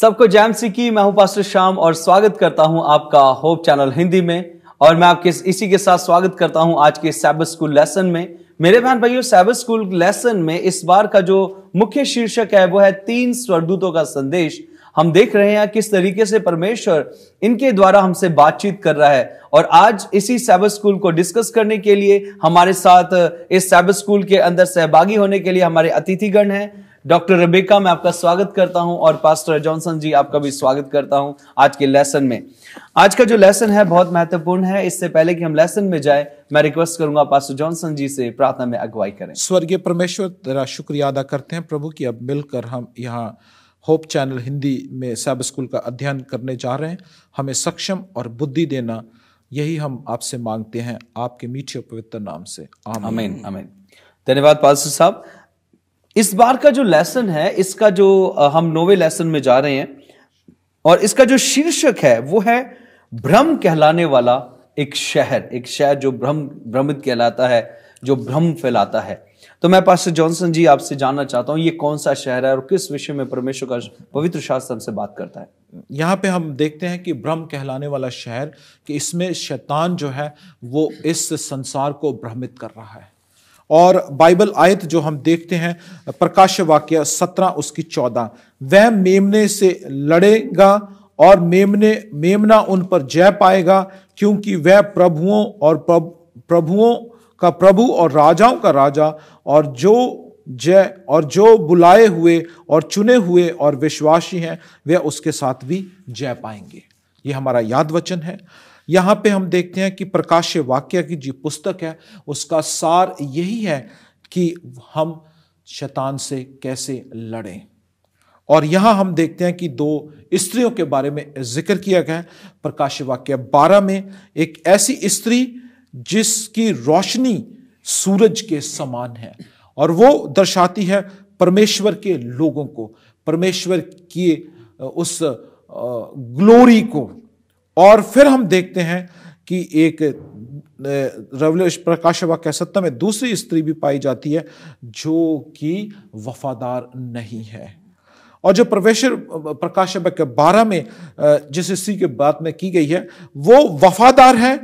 सबको जैम सी की मैं हूं पास्टर श्याम और स्वागत करता हूं आपका होप चैनल हिंदी में और मैं आपके इसी के साथ स्वागत करता हूं आज के साइबर स्कूल लेसन में मेरे बहन भाइयों साइबर स्कूल लेसन में इस बार का जो मुख्य शीर्षक है वो है तीन स्वर्गदूतों का संदेश हम देख रहे हैं किस तरीके से परमेश्वर इनके द्वारा हमसे बातचीत कर रहा है और आज इसी साइबर स्कूल को डिस्कस करने के लिए हमारे साथ इस साइबर स्कूल के अंदर सहभागी होने के लिए हमारे अतिथिगण हैं डॉक्टर रबेका मैं आपका स्वागत करता हूं और पास्टर जॉनसन जी आपका भी स्वागत करता हूं आज के लेसन में आज का जो लेसन है बहुत महत्वपूर्ण है इससे पहले कि हम लेसन में जाए मैं रिक्वेस्ट करूंगा पास्टर जॉनसन जी से प्रार्थना में अगुवाई करें स्वर्गीय परमेश्वर तेरा शुक्रिया अदा करते हैं प्रभु की अब मिलकर हम यहाँ होप चैनल हिंदी में सब स्कूल का अध्ययन करने जा रहे हैं हमें सक्षम और बुद्धि देना यही हम आपसे मांगते हैं आपके मीठे पवित्र नाम से आमीन आमीन धन्यवाद पास्टर साहब इस बार का जो लेसन है इसका जो हम नोवे लेसन में जा रहे हैं और इसका जो शीर्षक है वो है भ्रम कहलाने वाला एक शहर एक शहर जो भ्रम भ्रमित कहलाता है जो भ्रम फैलाता है तो मैं पास्टर जॉनसन जी आपसे जानना चाहता हूँ ये कौन सा शहर है और किस विषय में परमेश्वर का पवित्र शास्त्र हमसे बात करता है यहाँ पे हम देखते हैं कि भ्रम कहलाने वाला शहर कि इसमें शैतान जो है वो इस संसार को भ्रमित कर रहा है और बाइबल आयत जो हम देखते हैं प्रकाश वाक्य सत्रह उसकी चौदह वह मेमने से लड़ेगा और मेमने मेमना उन पर जय पाएगा क्योंकि वह प्रभुओं और प्रभुओं का प्रभु और राजाओं का राजा और जो जय और जो बुलाए हुए और चुने हुए और विश्वासी हैं वे उसके साथ भी जय पाएंगे ये हमारा याद वचन है यहाँ पे हम देखते हैं कि प्रकाश वाक्य की जो पुस्तक है उसका सार यही है कि हम शैतान से कैसे लड़ें और यहाँ हम देखते हैं कि दो स्त्रियों के बारे में जिक्र किया गया है प्रकाश वाक्य बारह में एक ऐसी स्त्री जिसकी रोशनी सूरज के समान है और वो दर्शाती है परमेश्वर के लोगों को परमेश्वर की उस ग्लोरी को और फिर हम देखते हैं कि एक रवलेश प्रकाश के सत्ता में दूसरी स्त्री भी पाई जाती है जो कि वफादार नहीं है और जो प्रवेश प्रकाश के बारह में जिस स्त्री के बात में की गई है वो वफादार है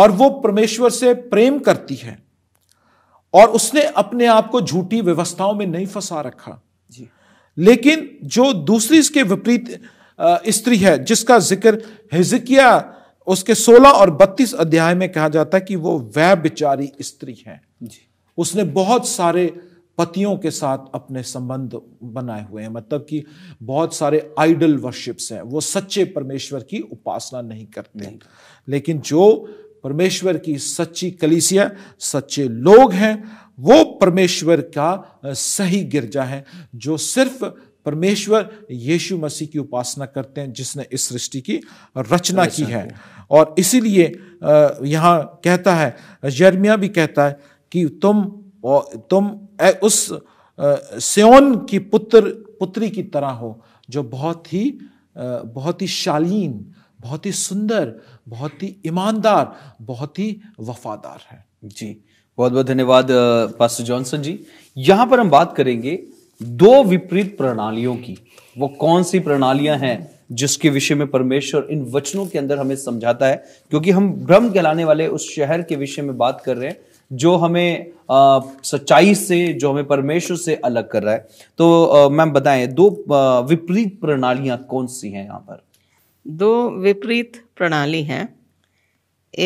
और वो परमेश्वर से प्रेम करती है और उसने अपने आप को झूठी व्यवस्थाओं में नहीं फंसा रखा जी लेकिन जो दूसरी इसके विपरीत स्त्री है जिसका जिक्र हिजकिया उसके 16 और 32 अध्याय में कहा जाता है कि वो वह बिचारी स्त्री है जी। उसने बहुत सारे पतियों के साथ अपने संबंध बनाए हुए हैं मतलब कि बहुत सारे आइडल वर्शिप्स हैं वो सच्चे परमेश्वर की उपासना नहीं करते नहीं। लेकिन जो परमेश्वर की सच्ची कलीसिया सच्चे लोग हैं वो परमेश्वर का सही गिरजा है जो सिर्फ परमेश्वर यीशु मसीह की उपासना करते हैं जिसने इस सृष्टि की रचना की है और इसीलिए यहाँ कहता है जर्मिया भी कहता है कि तुम तुम उस सियोन की पुत्र पुत्री की तरह हो जो बहुत ही बहुत ही शालीन बहुत ही सुंदर बहुत ही ईमानदार बहुत ही वफादार है जी बहुत बहुत धन्यवाद पास्टर जॉनसन जी यहाँ पर हम बात करेंगे दो विपरीत प्रणालियों की वो कौन सी प्रणालियां हैं जिसके विषय में परमेश्वर इन वचनों के अंदर हमें समझाता है क्योंकि हम भ्रम कहलाने वाले उस शहर के विषय में बात कर रहे हैं जो हमें आ, सच्चाई से जो हमें परमेश्वर से अलग कर रहा है तो मैम बताएं दो विपरीत प्रणालियां कौन सी हैं यहाँ पर दो विपरीत प्रणाली हैं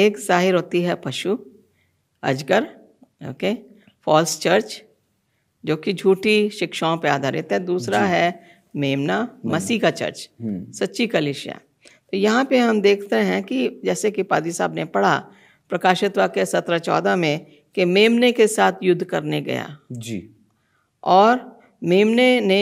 एक जाहिर होती है पशु अजगर ओके फॉल्स चर्च जो कि झूठी शिक्षाओं पर आधारित है दूसरा है मेमना मसीह का चर्च हम्म। सच्ची कलिशिया तो यहाँ पे हम देखते हैं कि जैसे कि पादी साहब ने पढ़ा प्रकाशित वाक्य सत्रह चौदह में कि मेमने के साथ युद्ध करने गया जी और मेमने ने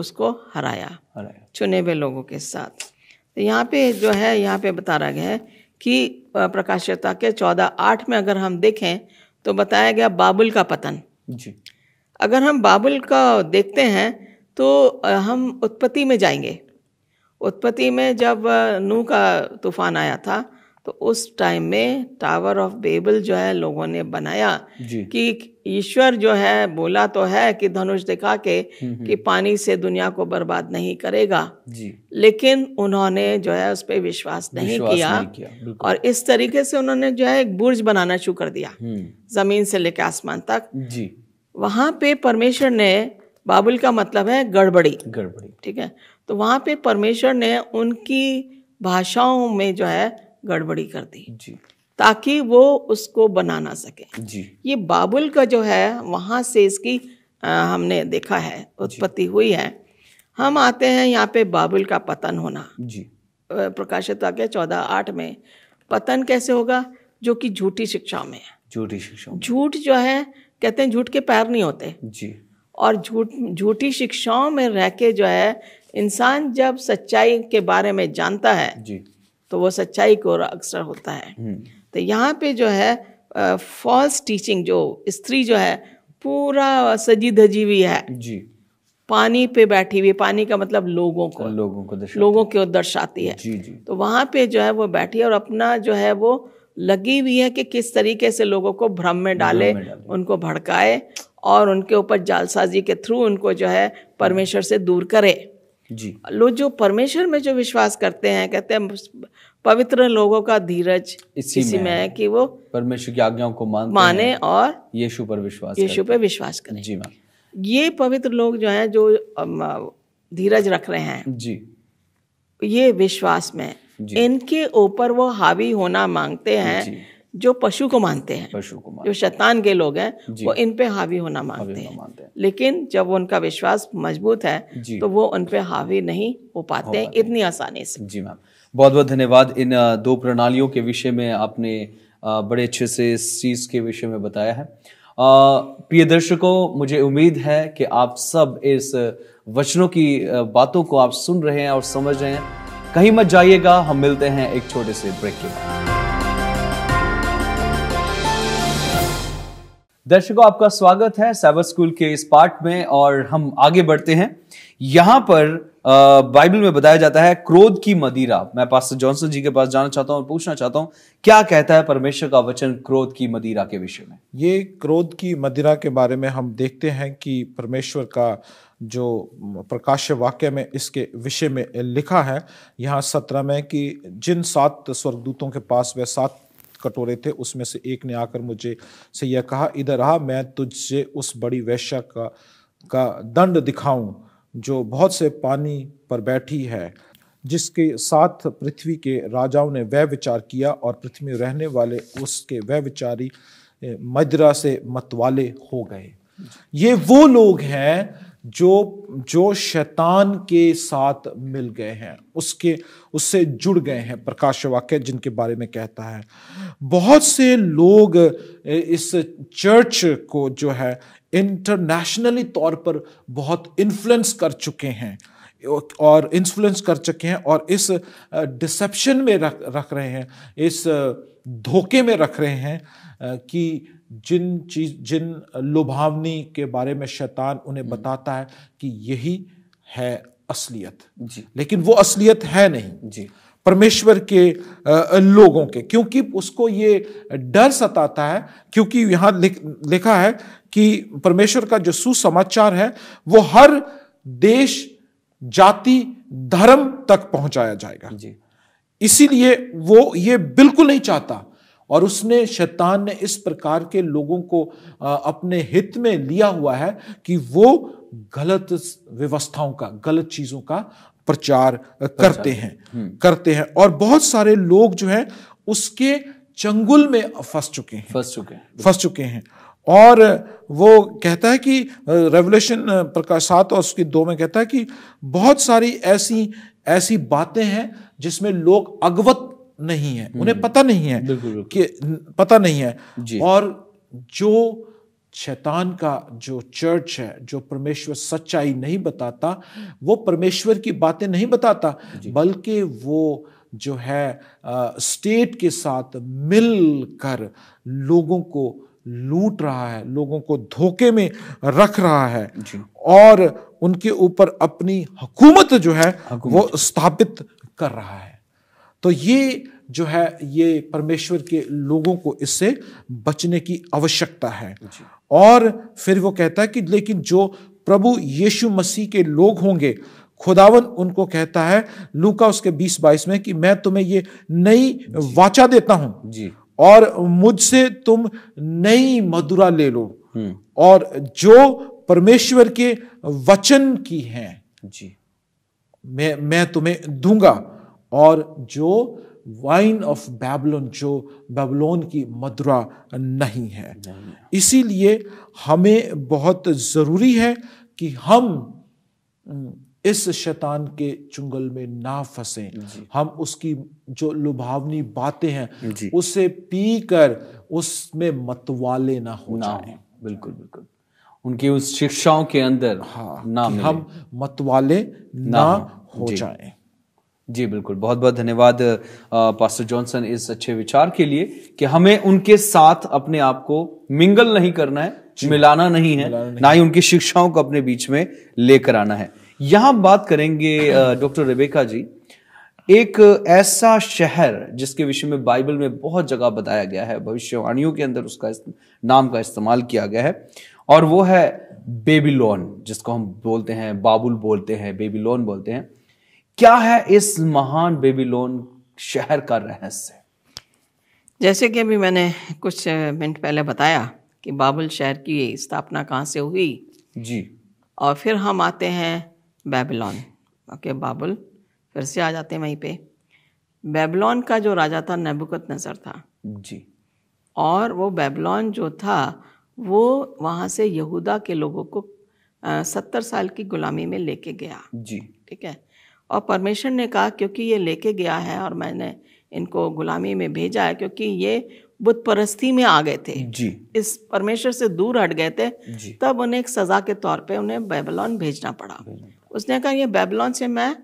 उसको हराया हराया चुने हुए लोगों के साथ तो यहाँ पे जो है यहाँ पे बता रहा गया है कि प्रकाशित वाक्य चौदह आठ में अगर हम देखें तो बताया गया बाबुल का पतन जी अगर हम बाबुल का देखते हैं तो हम उत्पत्ति में जाएंगे उत्पत्ति में जब नू का तूफान आया था तो उस टाइम में टावर ऑफ बेबल जो है लोगों ने बनाया कि ईश्वर जो है बोला तो है कि धनुष दिखा के हम्म, हम्म। कि पानी से दुनिया को बर्बाद नहीं करेगा जी। लेकिन उन्होंने जो है उस पर विश्वास नहीं किया, नहीं किया और इस तरीके से उन्होंने जो है एक बुर्ज बनाना शुरू कर दिया हम्म। जमीन से लेकर आसमान तक जी वहाँ पे परमेश्वर ने बाबुल का मतलब है गड़बड़ी गड़बड़ी ठीक है तो वहाँ पे परमेश्वर ने उनकी भाषाओं में जो है गड़बड़ी कर दी जी ताकि वो उसको बना ना सके जी ये बाबुल का जो है वहाँ से इसकी आ, हमने देखा है उत्पत्ति हुई है हम आते हैं यहाँ पे बाबुल का पतन होना जी प्रकाशित वाक्य चौदह आठ में पतन कैसे होगा जो कि झूठी शिक्षा में है झूठी शिक्षा झूठ जो है कहते हैं झूठ के पैर नहीं होते जी और झूठ झूठी शिक्षाओं में रह के जो है इंसान जब सच्चाई के बारे में जानता है जी तो वो सच्चाई को अक्सर होता है हम्म। तो यहाँ पे जो है फॉल्स टीचिंग जो स्त्री जो है पूरा सजी धजी हुई है जी पानी पे बैठी हुई पानी का मतलब लोगों को लोगों को लोगों को दर्शाती है जी जी तो वहाँ पे जो है वो बैठी है और अपना जो है वो लगी हुई है कि किस तरीके से लोगों को भ्रम में डाले, उनको भड़काए और उनके ऊपर जालसाजी के थ्रू उनको जो है परमेश्वर से दूर करे जी लोग जो परमेश्वर में जो विश्वास करते हैं कहते हैं पवित्र लोगों का धीरज इसी, इसी में, में है कि वो परमेश्वर की आज्ञाओं को मानते माने और यीशु पर विश्वास यीशु पर विश्वास करें जी मैम ये पवित्र लोग जो हैं जो धीरज रख रहे हैं जी ये विश्वास में इनके ऊपर वो हावी होना मांगते हैं जो पशु को मानते हैं पशु को मानते जो शैतान के लोग हैं वो इन पे हावी होना मांगते हैं हैं लेकिन जब उनका विश्वास मजबूत है तो वो उन पे हावी नहीं हो पाते हैं इतनी आसानी से जी मैम बहुत बहुत धन्यवाद इन दो प्रणालियों के विषय में आपने बड़े अच्छे से इस चीज़ के विषय में बताया है प्रिय दर्शकों मुझे उम्मीद है कि आप सब इस वचनों की बातों को आप सुन रहे हैं और समझ रहे हैं कहीं मत जाइएगा हम मिलते हैं एक छोटे से ब्रेक के बाद दर्शकों आपका स्वागत है साइबर स्कूल के इस पार्ट में और हम आगे बढ़ते हैं यहां पर बाइबल में बताया जाता है क्रोध की मदिरा मैं पास जॉनसन जी के पास जाना चाहता हूं और पूछना चाहता हूं क्या कहता है परमेश्वर का वचन क्रोध की मदिरा के विषय में ये क्रोध की मदिरा के बारे में हम देखते हैं कि परमेश्वर का जो प्रकाश्य वाक्य में इसके विषय में लिखा है यहाँ सत्रह में कि जिन सात स्वर्गदूतों के पास वह सात कटोरे थे उसमें से एक ने आकर मुझे से यह कहा इधर आ मैं तुझसे उस बड़ी वैश्य का का दंड दिखाऊं जो बहुत से पानी पर बैठी है जिसके साथ पृथ्वी के राजाओं ने वह विचार किया और पृथ्वी में रहने वाले उसके वह विचारी मदरा से मतवाले हो गए ये वो लोग हैं जो जो शैतान के साथ मिल गए हैं उसके उससे जुड़ गए हैं प्रकाश वाक्य जिनके बारे में कहता है बहुत से लोग इस चर्च को जो है इंटरनेशनली तौर पर बहुत इन्फ्लुएंस कर चुके हैं और इन्फ्लुएंस कर चुके हैं और इस डिसेप्शन में रख रख रहे हैं इस धोखे में रख रहे हैं कि जिन चीज जिन लुभावनी के बारे में शैतान उन्हें हम्म। बताता है कि यही है असलियत जी लेकिन वो असलियत है नहीं जी परमेश्वर के लोगों के क्योंकि उसको ये डर सताता है क्योंकि यहाँ लिखा है कि परमेश्वर का जो सुसमाचार है वो हर देश जाति धर्म तक पहुंचाया जाएगा जी इसीलिए वो ये बिल्कुल नहीं चाहता और उसने शैतान ने इस प्रकार के लोगों को अपने हित में लिया हुआ है कि वो गलत व्यवस्थाओं का गलत चीज़ों का प्रचार करते हैं हम्म। करते हैं और बहुत सारे लोग जो हैं उसके चंगुल में फंस चुके हैं फंस चुके हैं फंस चुके हैं और वो कहता है कि रेवलेशन प्रकाश सात और उसकी दो में कहता है कि बहुत सारी ऐसी ऐसी बातें हैं जिसमें लोग अगवत नहीं है हम्म। उन्हें पता नहीं है कि पता नहीं है और जो शैतान का जो चर्च है जो परमेश्वर सच्चाई नहीं बताता वो परमेश्वर की बातें नहीं बताता बल्कि वो जो है स्टेट के साथ मिलकर लोगों को लूट रहा है लोगों को धोखे में रख रहा है और उनके ऊपर अपनी हुकूमत जो है वो स्थापित कर रहा है तो ये जो है ये परमेश्वर के लोगों को इससे बचने की आवश्यकता है और फिर वो कहता है कि लेकिन जो प्रभु यीशु मसीह के लोग होंगे खुदावन उनको कहता है लूका उसके बीस बाईस में कि मैं तुम्हें ये नई वाचा देता हूं जी और मुझसे तुम नई मधुरा ले लो हम्म। और जो परमेश्वर के वचन की है जी मैं मैं तुम्हें दूंगा और जो वाइन ऑफ बैबलोन जो बैबलोन की मदुरा नहीं है इसीलिए हमें बहुत ज़रूरी है कि हम इस शैतान के चुंगल में ना फंसे हम उसकी जो लुभावनी बातें हैं उसे पी कर उसमें मतवाले ना हो ना जाए बिल्कुल बिल्कुल उनकी उस शिक्षाओं के अंदर हाँ ना हम मतवाले ना, ना हो जाए जी बिल्कुल बहुत बहुत धन्यवाद पास्टर जॉनसन इस अच्छे विचार के लिए कि हमें उनके साथ अपने आप को मिंगल नहीं करना है मिलाना नहीं है मिलाना नहीं। ना ही उनकी शिक्षाओं को अपने बीच में लेकर आना है यहां बात करेंगे डॉक्टर रेबेका जी एक ऐसा शहर जिसके विषय में बाइबल में बहुत जगह बताया गया है भविष्यवाणियों के अंदर उसका नाम का इस्तेमाल किया गया है और वो है बेबीलोन जिसको हम बोलते हैं बाबुल बोलते हैं बेबीलोन बोलते हैं क्या है इस महान बेबीलोन शहर का रहस्य जैसे कि अभी मैंने कुछ मिनट पहले बताया कि बाबुल शहर की स्थापना कहाँ से हुई जी और फिर हम आते हैं बेबीलोन ओके बाबुल फिर से आ जाते हैं वहीं पे बेबीलोन का जो राजा था नबुकत नज़र था जी और वो बेबीलोन जो था वो वहाँ से यहूदा के लोगों को सत्तर साल की गुलामी में लेके गया जी ठीक है और परमेश्वर ने कहा क्योंकि ये लेके गया है और मैंने इनको गुलामी में भेजा है क्योंकि ये बुद्ध परस्ती में आ गए थे जी इस परमेश्वर से दूर हट गए थे तब उन्हें एक सज़ा के तौर पे उन्हें बेबलॉन भेजना पड़ा हम्म। उसने कहा ये बेबलॉन से मैं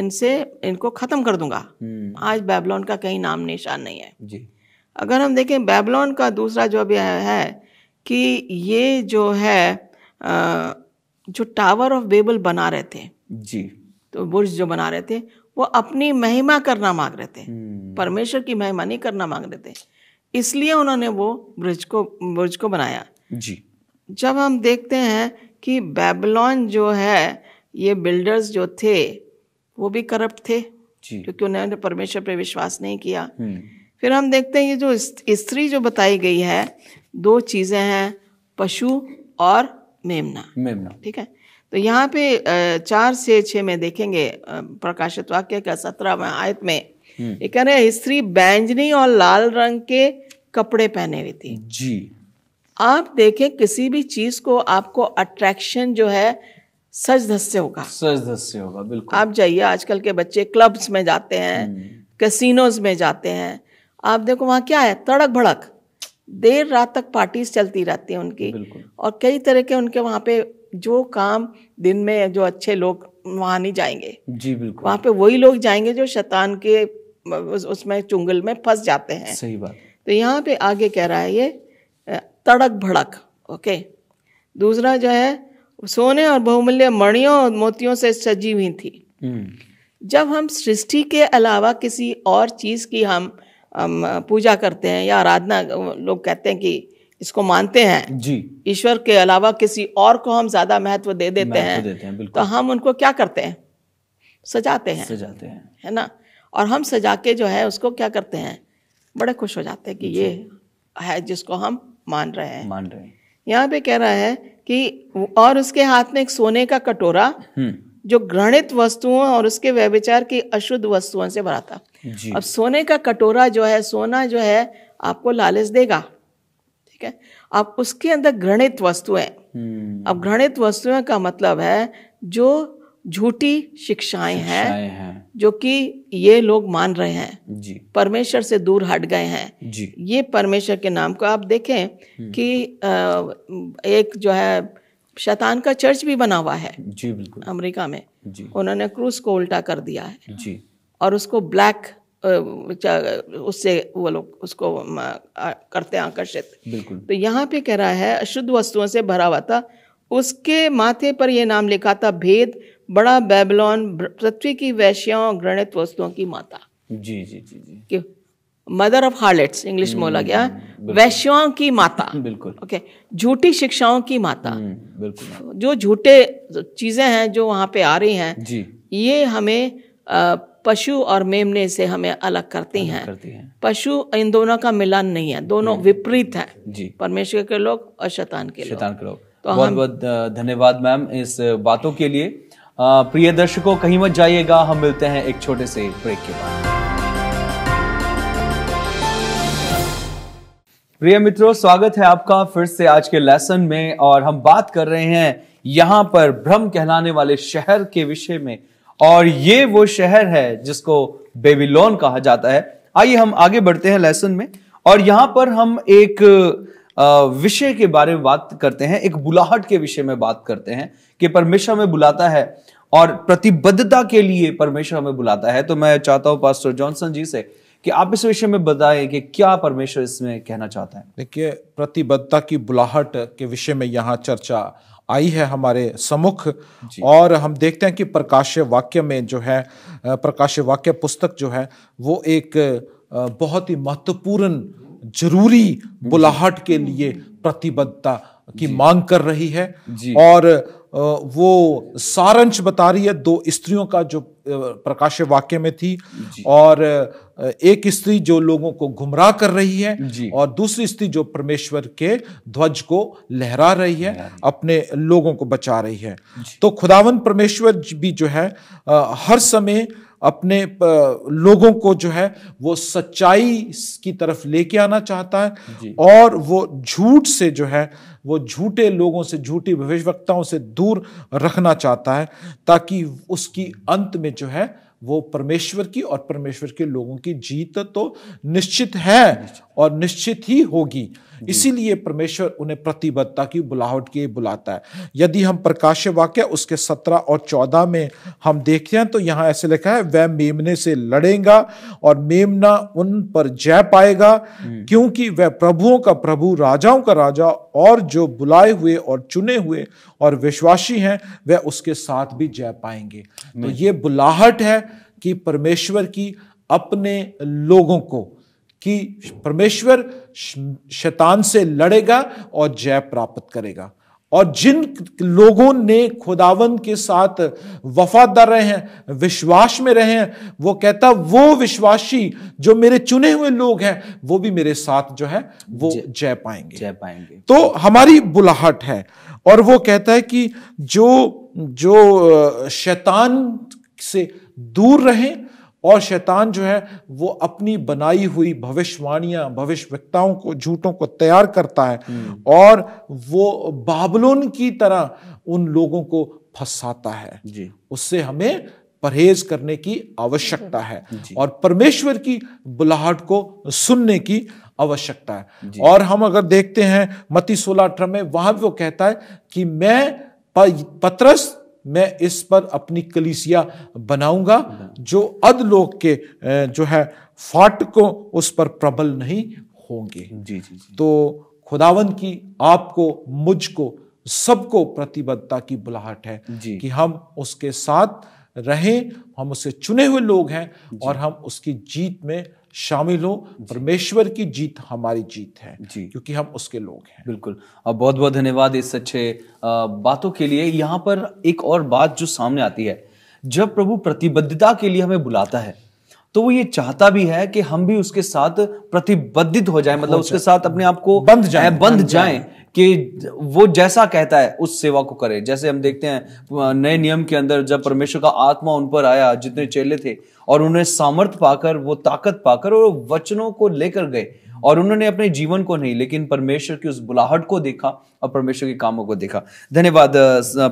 इनसे इनको ख़त्म कर दूंगा हम्म। आज बेबलॉन का कहीं नाम निशान नहीं है जी अगर हम देखें बेबलॉन का दूसरा जो अभी है कि ये जो है जो टावर ऑफ बेबल बना रहे थे जी तो बुर्ज जो बना रहे थे वो अपनी महिमा करना मांग रहे थे हम्म। परमेश्वर की महिमा नहीं करना मांग रहे थे इसलिए उन्होंने वो ब्रज को ब्रज को बनाया जी जब हम देखते हैं कि बेबलॉन जो है ये बिल्डर्स जो थे वो भी करप्ट थे क्योंकि उन्होंने परमेश्वर पे विश्वास नहीं किया हम्म। फिर हम देखते हैं ये जो स्त्री जो बताई गई है दो चीज़ें हैं पशु और मेमना मेमना ठीक है तो यहाँ पे चार से छः में देखेंगे प्रकाशित वाक्य का सत्रहवा आयत में हम्म। ये कह रहे हैं स्त्री बैंजनी और लाल रंग के कपड़े पहने हुई थी जी आप देखें किसी भी चीज को आपको अट्रैक्शन जो है सज धस से होगा सज धस से होगा बिल्कुल आप जाइए आजकल के बच्चे क्लब्स में जाते हैं कैसीनोज हम्म। में जाते हैं आप देखो वहाँ क्या है तड़क भड़क देर रात तक पार्टीज चलती रहती हैं उनकी और कई तरह के उनके वहाँ पे जो काम दिन में जो अच्छे लोग वहाँ नहीं जाएंगे जी बिल्कुल वहाँ पे वही लोग जाएंगे जो शैतान के उस, उसमें चुंगल में फंस जाते हैं सही बात तो यहाँ पे आगे कह रहा है ये तड़क भड़क ओके दूसरा जो है सोने और बहुमूल्य मणियों और मोतियों से सजी हुई थी हम्म। जब हम सृष्टि के अलावा किसी और चीज़ की हम, हम पूजा करते हैं या आराधना लोग कहते हैं कि इसको मानते हैं जी ईश्वर के अलावा किसी और को हम ज्यादा महत्व दे देते हैं, देते हैं तो हम उनको क्या करते हैं सजाते हैं सजाते हैं है ना और हम सजा के जो है उसको क्या करते हैं बड़े खुश हो जाते हैं कि ये है जिसको हम मान रहे हैं मान रहे हैं यहाँ पे कह रहा है कि और उसके हाथ में एक सोने का कटोरा हम्म। जो घृणित वस्तुओं और उसके व्यविचार की अशुद्ध वस्तुओं से भरा था अब सोने का कटोरा जो है सोना जो है आपको लालच देगा ठीक है अब उसके अंदर घृणित वस्तुएं हम्म। अब घृणित वस्तुएं का मतलब है जो झूठी शिक्षाएं हैं है। जो कि ये लोग मान रहे हैं परमेश्वर से दूर हट गए हैं ये परमेश्वर के नाम को आप देखें हम्म। कि एक जो है शैतान का चर्च भी बना हुआ है जी बिल्कुल अमेरिका में जी उन्होंने क्रूस को उल्टा कर दिया है जी और उसको ब्लैक उससे वो लोग उसको करते हैं आकर्षित तो यहाँ पे कह रहा है अशुद्ध वस्तुओं से भरा हुआ था उसके माथे पर यह नाम लिखा था भेद बड़ा बेबलोन पृथ्वी की वैश्याओं और घृणित वस्तुओं की माता जी जी जी जी क्यों मदर ऑफ हार्लेट्स इंग्लिश में बोला हम्म, गया वैश्याओं की माता बिल्कुल ओके झूठी शिक्षाओं की माता हम्म, बिल्कुल जो झूठे चीजें हैं जो वहां पे आ रही हैं जी ये हमें पशु और मेमने से हमें अलग करती हैं है। पशु इन दोनों का मिलान नहीं है दोनों विपरीत है जी परमेश्वर के लोग और शैतान के शैतान के लोग तो बहुत बहुत धन्यवाद मैम इस बातों के लिए प्रिय दर्शकों कहीं मत जाइएगा हम मिलते हैं एक छोटे से ब्रेक के बाद प्रिय मित्रों स्वागत है आपका फिर से आज के लेसन में और हम बात कर रहे हैं यहाँ पर भ्रम कहलाने वाले शहर के विषय में और ये वो शहर है जिसको बेबीलोन कहा जाता है आइए हम आगे बढ़ते हैं लेसन में और यहाँ पर हम एक विषय के बारे में बात करते हैं एक बुलाहट के विषय में बात करते हैं कि परमेश्वर हमें बुलाता है और प्रतिबद्धता के लिए परमेश्वर हमें बुलाता है तो मैं चाहता हूं पास्टर जॉनसन जी से कि आप इस विषय में बताएं कि क्या परमेश्वर इसमें कहना चाहता है देखिए प्रतिबद्धता की बुलाहट के विषय में यहाँ चर्चा आई है हमारे सम्मुख और हम देखते हैं कि प्रकाश्य वाक्य में जो है प्रकाश वाक्य पुस्तक जो है वो एक बहुत ही महत्वपूर्ण जरूरी बुलाहट के लिए प्रतिबद्धता की मांग कर रही है और वो सारंश बता रही है दो स्त्रियों का जो प्रकाश वाक्य में थी और एक स्त्री जो लोगों को गुमराह कर रही है और दूसरी स्त्री जो परमेश्वर के ध्वज को लहरा रही है अपने लोगों को बचा रही है तो खुदावन परमेश्वर भी जो है हर समय अपने लोगों को जो है वो सच्चाई की तरफ लेके आना चाहता है और वो झूठ से जो है वो झूठे लोगों से झूठी भविष्यवक्ताओं से दूर रखना चाहता है ताकि उसकी अंत में जो है वो परमेश्वर की और परमेश्वर के लोगों की जीत तो निश्चित है और निश्चित ही होगी इसीलिए परमेश्वर उन्हें प्रतिबद्धता की बुलाहट के बुलाता है यदि हम प्रकाश वाक्य उसके सत्रह और चौदह में हम देखते हैं तो यहाँ ऐसे लिखा है वह मेमने से लड़ेगा और मेमना उन पर जय पाएगा क्योंकि वह प्रभुओं का प्रभु राजाओं का राजा और जो बुलाए हुए और चुने हुए और विश्वासी हैं वह उसके साथ भी जय पाएंगे तो ये बुलाहट है कि परमेश्वर की अपने लोगों को कि परमेश्वर शैतान से लड़ेगा और जय प्राप्त करेगा और जिन लोगों ने खुदावन के साथ वफादार रहे हैं विश्वास में रहे हैं वो कहता वो विश्वासी जो मेरे चुने हुए लोग हैं वो भी मेरे साथ जो है वो जय पाएंगे जय पाएंगे तो हमारी बुलाहट है और वो कहता है कि जो जो शैतान से दूर रहें और शैतान जो है वो अपनी बनाई हुई भविष्यवाणियां भविष्यवक्ताओं को झूठों को तैयार करता है हम्म। और वो बाबलोन की तरह उन लोगों को फंसाता है जी। उससे हमें परहेज करने की आवश्यकता है और परमेश्वर की बुलाहट को सुनने की आवश्यकता है और हम अगर देखते हैं मती सोलह अठारह में वहां भी वो कहता है कि मैं पत्रस मैं इस पर अपनी कलीसिया बनाऊंगा जो अधलोक के जो है फाटकों उस पर प्रबल नहीं होंगे जी जी, जी। तो खुदावन की आपको मुझको सबको प्रतिबद्धता की बुलाहट है कि हम उसके साथ रहें हम उससे चुने हुए लोग हैं और हम उसकी जीत में शामिल हो परमेश्वर की जीत हमारी जीत है जी क्योंकि हम उसके लोग हैं बिल्कुल अब बहुत बहुत धन्यवाद इस अच्छे बातों के लिए यहाँ पर एक और बात जो सामने आती है जब प्रभु प्रतिबद्धता के लिए हमें बुलाता है तो वो ये चाहता भी है कि हम भी उसके साथ प्रतिबद्धित हो जाए मतलब उसके साथ अपने आप को बंद जाए बंद जाए कि वो जैसा कहता है उस सेवा को करे जैसे हम देखते हैं नए नियम के अंदर जब परमेश्वर का आत्मा उन पर आया जितने चेले थे और उन्हें सामर्थ पाकर वो ताकत पाकर और वचनों को लेकर गए और उन्होंने अपने जीवन को नहीं लेकिन परमेश्वर की उस बुलाहट को देखा और परमेश्वर के कामों को देखा धन्यवाद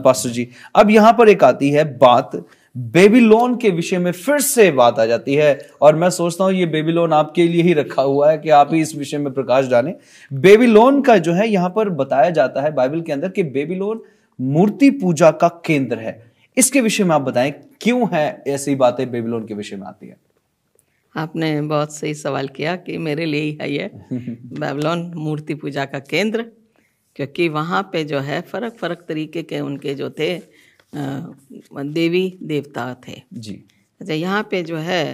पास्टर जी अब यहां पर एक आती है बात बेबीलोन के विषय में फिर से बात आ जाती है और मैं सोचता हूं ये बेबीलोन आपके लिए ही रखा हुआ है कि आप ही इस विषय में प्रकाश डालें बेबीलोन का जो है यहां पर बताया जाता है बाइबल के अंदर कि बेबीलोन मूर्ति पूजा का केंद्र है इसके विषय में आप बताएं क्यों है ऐसी बातें बेबीलोन के विषय में आती है आपने बहुत सही सवाल किया कि मेरे लिए ही है ये बेबीलोन मूर्ति पूजा का केंद्र क्योंकि वहां पे जो है फ़र्क फ़र्क तरीके के उनके जो थे देवी देवता थे जी अच्छा यहाँ पे जो है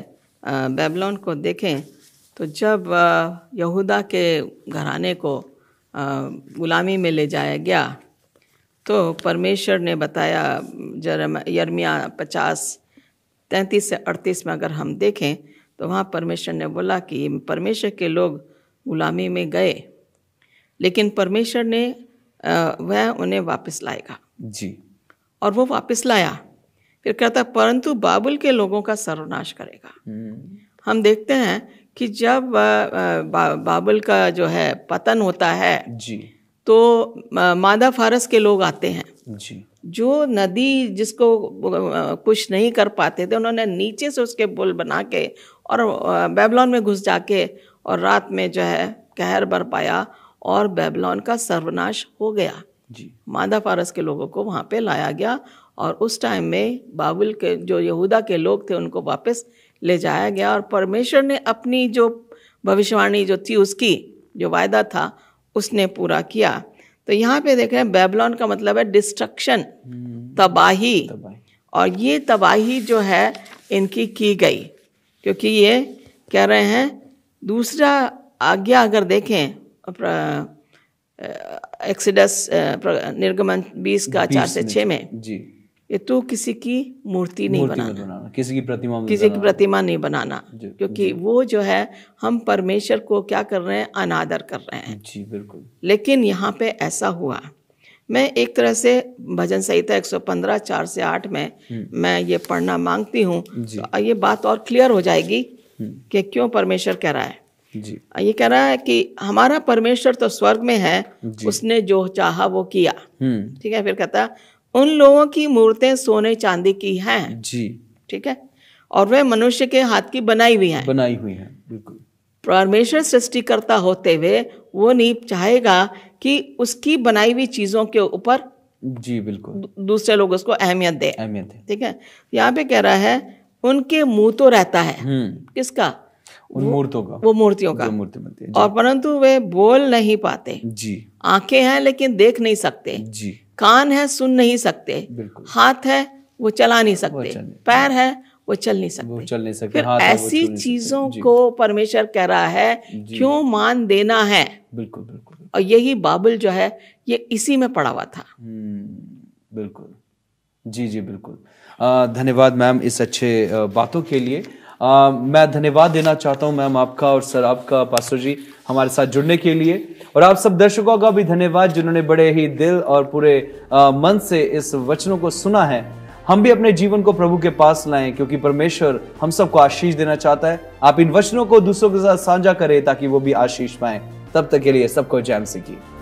बेबलोन को देखें तो जब यहूदा के घराने को गुलामी में ले जाया गया तो परमेश्वर ने बताया जरम यर्मिया पचास तैंतीस से अड़तीस में अगर हम देखें तो वहाँ परमेश्वर ने बोला कि परमेश्वर के लोग गुलामी में गए लेकिन परमेश्वर ने वह उन्हें वापस लाएगा जी और वो वापस लाया फिर कहता परंतु बाबुल के लोगों का सर्वनाश करेगा हम्म। हम देखते हैं कि जब बाबुल का जो है पतन होता है जी तो मादा फारस के लोग आते हैं जी जो नदी जिसको कुछ नहीं कर पाते थे उन्होंने नीचे से उसके पुल बना के और बेबलॉन में घुस जाके और रात में जो है कहर बर पाया और बेबलॉन का सर्वनाश हो गया जी मादा फारस के लोगों को वहाँ पे लाया गया और उस टाइम में बाबुल के जो यहूदा के लोग थे उनको वापस ले जाया गया और परमेश्वर ने अपनी जो भविष्यवाणी जो थी उसकी जो वायदा था उसने पूरा किया तो यहाँ पे देख रहे हैं बेबलॉन का मतलब है डिस्ट्रक्शन हम्म। तबाही और ये तबाही जो है इनकी की गई क्योंकि ये कह रहे हैं दूसरा आज्ञा अगर देखें एक्सीडस निर्गमन uh, बीस का चार से छह में जी ये तो किसी की मूर्ति नहीं बनाना।, बनाना किसी की प्रतिमा किसी की प्रतिमा नहीं बनाना क्योंकि वो जो है हम परमेश्वर को क्या कर रहे हैं अनादर कर रहे हैं जी बिल्कुल लेकिन यहाँ पे ऐसा हुआ मैं एक तरह से भजन संहिता 115 चार से आठ में हम्म। मैं ये पढ़ना मांगती हूँ तो ये बात और क्लियर हो जाएगी हम्म। कि क्यों परमेश्वर कह रहा है जी ये कह रहा है कि हमारा परमेश्वर तो स्वर्ग में है उसने जो चाहा वो किया हम्म। ठीक है फिर कहता उन लोगों की मूर्तें सोने चांदी की हैं जी ठीक है और वह मनुष्य के हाथ की बनाई हुई हैं बनाई हुई हैं बिल्कुल परमेश्वर करता होते हुए वो नहीं चाहेगा कि उसकी बनाई हुई चीज़ों के ऊपर जी बिल्कुल दूसरे लोग उसको अहमियत दे अहमियत ठीक है यहाँ पे कह रहा है उनके मुंह तो रहता है हम्म। किसका उन मूर्तों का वो मूर्तियों का मूर्ति बनती है और परंतु वे बोल नहीं पाते जी आंखें हैं लेकिन देख नहीं सकते जी कान है सुन नहीं सकते हाथ है वो चला नहीं सकते पैर है वो चल नहीं सकते वो चल नहीं सकते फिर हाँ ऐसी चीजों को परमेश्वर कह रहा है क्यों मान देना है बिल्कुल बिल्कुल और यही बाबुल जो है ये इसी में पड़ा हुआ था हम्म, बिल्कुल जी जी बिल्कुल धन्यवाद मैम इस अच्छे बातों के लिए आ, मैं धन्यवाद देना चाहता हूं मैम आपका और सर आपका पास्टर जी हमारे साथ जुड़ने के लिए और आप सब दर्शकों का भी धन्यवाद जिन्होंने बड़े ही दिल और पूरे मन से इस वचनों को सुना है हम भी अपने जीवन को प्रभु के पास लाएं क्योंकि परमेश्वर हम सबको आशीष देना चाहता है आप इन वचनों को दूसरों के साथ साझा करें ताकि वो भी आशीष पाएं तब तक के लिए सबको जैम सीखिए